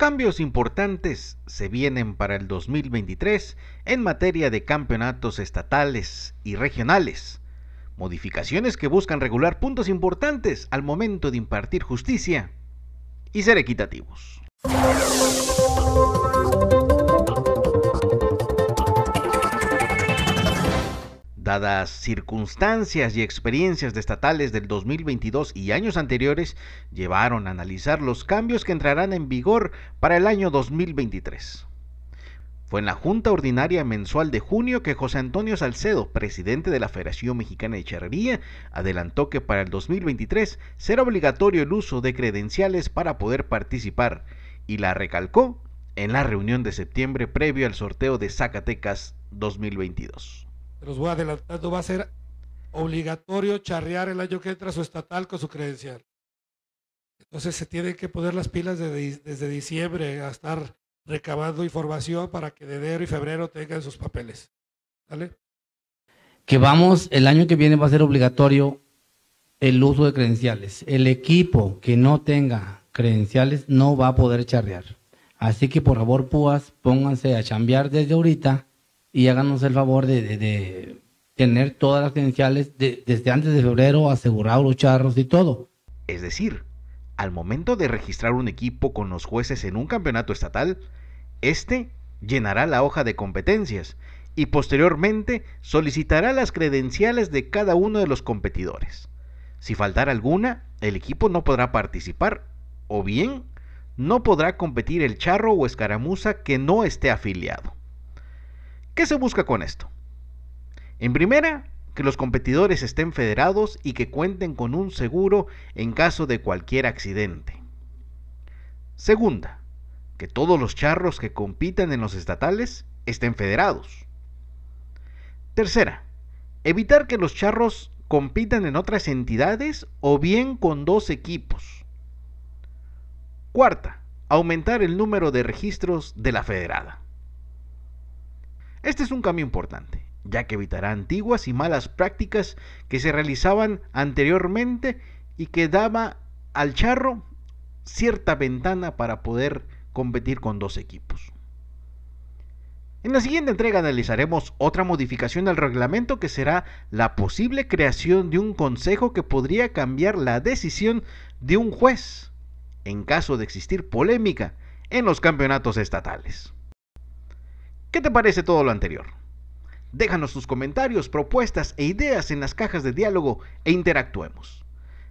Cambios importantes se vienen para el 2023 en materia de campeonatos estatales y regionales. Modificaciones que buscan regular puntos importantes al momento de impartir justicia y ser equitativos. Dadas circunstancias y experiencias de estatales del 2022 y años anteriores, llevaron a analizar los cambios que entrarán en vigor para el año 2023. Fue en la Junta Ordinaria Mensual de junio que José Antonio Salcedo, presidente de la Federación Mexicana de Charrería, adelantó que para el 2023 será obligatorio el uso de credenciales para poder participar y la recalcó en la reunión de septiembre previo al sorteo de Zacatecas 2022 los voy adelantando, va a ser obligatorio charrear el año que entra su estatal con su credencial. Entonces se tienen que poner las pilas desde diciembre a estar recabando información para que de enero y febrero tengan sus papeles. ¿Sale? Que vamos, el año que viene va a ser obligatorio el uso de credenciales. El equipo que no tenga credenciales no va a poder charrear. Así que por favor, púas, pónganse a chambear desde ahorita y háganos el favor de, tener todas las credenciales desde antes de febrero, asegurados los charros y todo. Es decir, al momento de registrar un equipo con los jueces en un campeonato estatal, este llenará la hoja de competencias y posteriormente solicitará las credenciales de cada uno de los competidores. Si faltara alguna, el equipo no podrá participar o bien no podrá competir el charro o escaramuza que no esté afiliado. ¿Qué se busca con esto? En primera, que los competidores estén federados y que cuenten con un seguro en caso de cualquier accidente. Segunda, que todos los charros que compitan en los estatales estén federados. Tercera, evitar que los charros compitan en otras entidades o bien con dos equipos. Cuarta, aumentar el número de registros de la federada. Este es un cambio importante, ya que evitará antiguas y malas prácticas que se realizaban anteriormente y que daba al charro cierta ventana para poder competir con dos equipos. En la siguiente entrega analizaremos otra modificación al reglamento que será la posible creación de un consejo que podría cambiar la decisión de un juez en caso de existir polémica en los campeonatos estatales. ¿Qué te parece todo lo anterior? Déjanos tus comentarios, propuestas e ideas en las cajas de diálogo e interactuemos.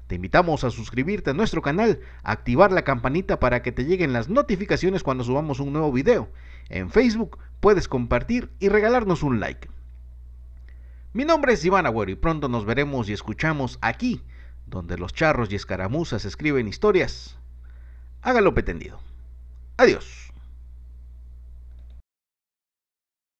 Te invitamos a suscribirte a nuestro canal, a activar la campanita para que te lleguen las notificaciones cuando subamos un nuevo video. En Facebook puedes compartir y regalarnos un like. Mi nombre es Iván Agüero y pronto nos veremos y escuchamos aquí, donde los charros y escaramuzas escriben historias. Hágalo pretendido. Adiós.